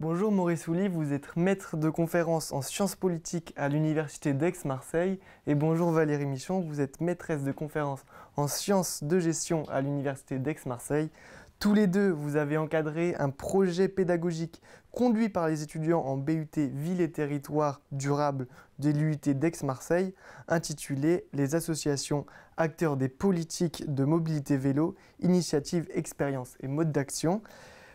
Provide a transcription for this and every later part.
Bonjour Maurice souli vous êtes maître de conférence en sciences politiques à l'Université d'Aix-Marseille. Et bonjour Valérie Michon, vous êtes maîtresse de conférence en sciences de gestion à l'Université d'Aix-Marseille. Tous les deux, vous avez encadré un projet pédagogique conduit par les étudiants en BUT Ville et Territoires Durables de l'UT d'Aix-Marseille, intitulé Les associations acteurs des politiques de mobilité vélo, initiatives, expériences et modes d'action.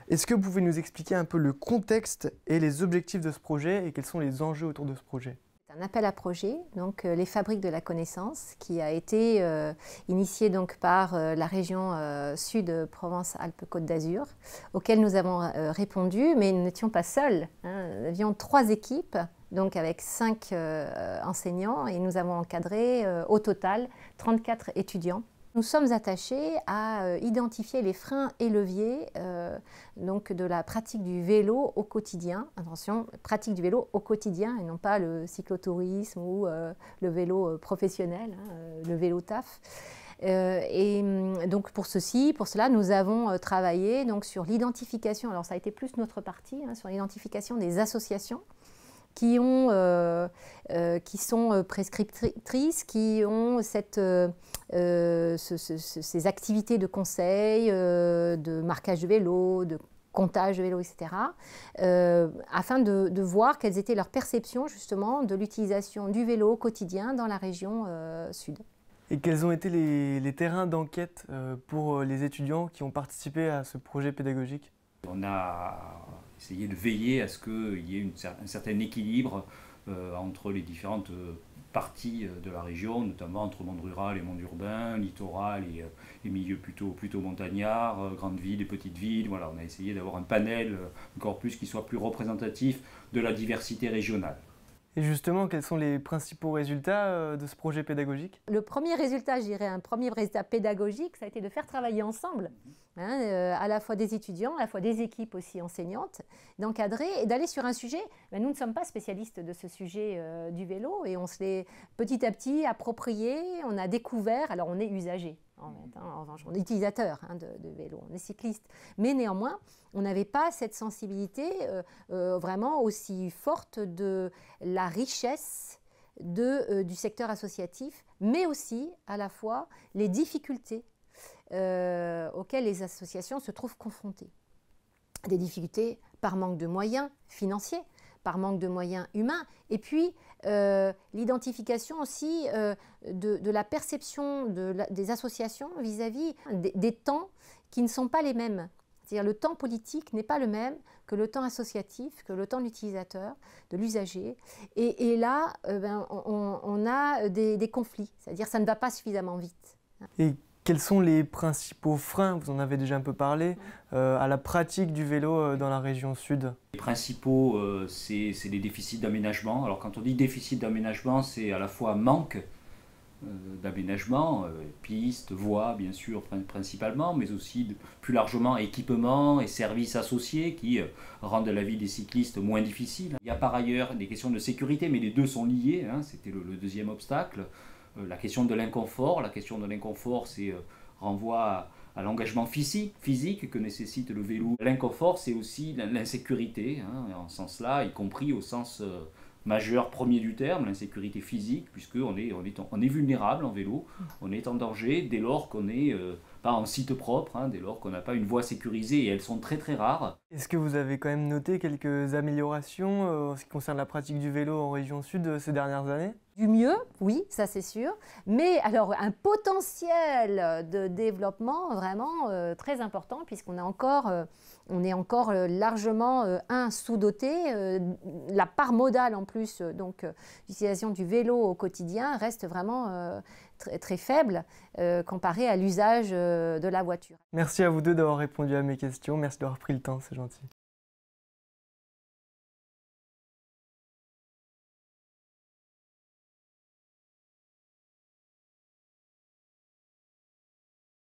Est-ce que vous pouvez nous expliquer un peu le contexte et les objectifs de ce projet et quels sont les enjeux autour de ce projet C'est un appel à projet, donc euh, les fabriques de la connaissance, qui a été euh, initié donc par euh, la région Sud Provence-Alpes-Côte d'Azur, auquel nous avons répondu, mais nous n'étions pas seuls. Hein. Nous avions trois équipes, donc avec cinq enseignants, et nous avons encadré au total 34 étudiants nous sommes attachés à euh, identifier les freins et leviers euh, donc de la pratique du vélo au quotidien. Attention, pratique du vélo au quotidien et non pas le cyclotourisme ou euh, le vélo professionnel, hein, le vélo taf. et hum, donc pour ceci, pour cela, nous avons travaillé donc sur l'identification. Alors ça a été plus notre partie hein, sur l'identification des associations qui, ont, euh, euh, qui sont euh, prescriptrices, qui ont cette, ces activités de conseil, de marquage de vélo, de comptage de vélo, etc., afin de, voir quelles étaient leurs perceptions justement de l'utilisation du vélo au quotidien dans la région sud. Et quels ont été les, les terrains d'enquête pour les étudiants qui ont participé à ce projet pédagogique On a essayer de veiller à ce qu'il y ait un certain équilibre euh, entre les différentes euh, parties euh, de la région, notamment entre monde rural et monde urbain, littoral et, milieux plutôt, plutôt montagnards, grandes villes et petites villes. on a essayé d'avoir un panel, encore plus qui soit plus représentatif de la diversité régionale. Et justement, quels sont les principaux résultats euh, de ce projet pédagogique Le premier résultat, je un premier résultat pédagogique, ça a été de faire travailler ensemble, hein, euh, à la fois des étudiants, à la fois des équipes aussi enseignantes, d'encadrer et d'aller sur un sujet. Ben, nous ne sommes pas spécialistes de ce sujet euh, du vélo et on se l'est petit à petit approprié, on a découvert, alors on est usagé, Mm. Hein, en, revanche. On est utilisateur hein, de, vélo, on est cycliste. Mais néanmoins, on n'avait pas cette sensibilité euh, euh, vraiment aussi forte de la richesse euh, du secteur associatif, mais aussi à la fois les difficultés auxquelles les associations se trouvent confrontées. Des difficultés par manque de moyens financiers, par manque de moyens humains, et puis euh, l'identification aussi euh, de, la perception des associations vis-à-vis des, temps qui ne sont pas les mêmes. C'est-à-dire le temps politique n'est pas le même que le temps associatif, que le temps de l'utilisateur, de l'usager. Et, là, euh, ben, on, a des, conflits, c'est-à-dire ça ne va pas suffisamment vite. Quels sont les principaux freins, vous en avez déjà un peu parlé, euh, à la pratique du vélo euh, dans la région sud Les principaux, euh, c'est les déficits d'aménagement. Alors quand on dit déficit d'aménagement, c'est à la fois manque d'aménagement, pistes, voies bien sûr principalement, mais aussi plus largement équipements et services associés qui rendent la vie des cyclistes moins difficile. Il y a par ailleurs des questions de sécurité, mais les deux sont liés, hein. c'était le deuxième obstacle. Euh, la question de l'inconfort, la question de l'inconfort, c'est euh, renvoie à, l'engagement physique, physique que nécessite le vélo. L'inconfort, c'est aussi l'insécurité, hein, en ce sens-là, y compris au sens euh, majeur premier du terme, l'insécurité physique, puisque est, on est, vulnérable en vélo, on est en danger dès lors qu'on n'est pas en site propre, hein, dès lors qu'on n'a pas une voie sécurisée, et elles sont très très rares. Est-ce que vous avez quand même noté quelques améliorations en ce qui concerne la pratique du vélo en région sud ces dernières années du mieux, oui, ça c'est sûr, mais alors un potentiel de développement vraiment euh, très important puisqu'on a encore, euh, on est encore euh, largement sous-doté, la part modale en plus, donc l'utilisation du vélo au quotidien reste vraiment très, très, faible comparée à l'usage de la voiture. Merci à vous deux d'avoir répondu à mes questions, merci d'avoir pris le temps, c'est gentil.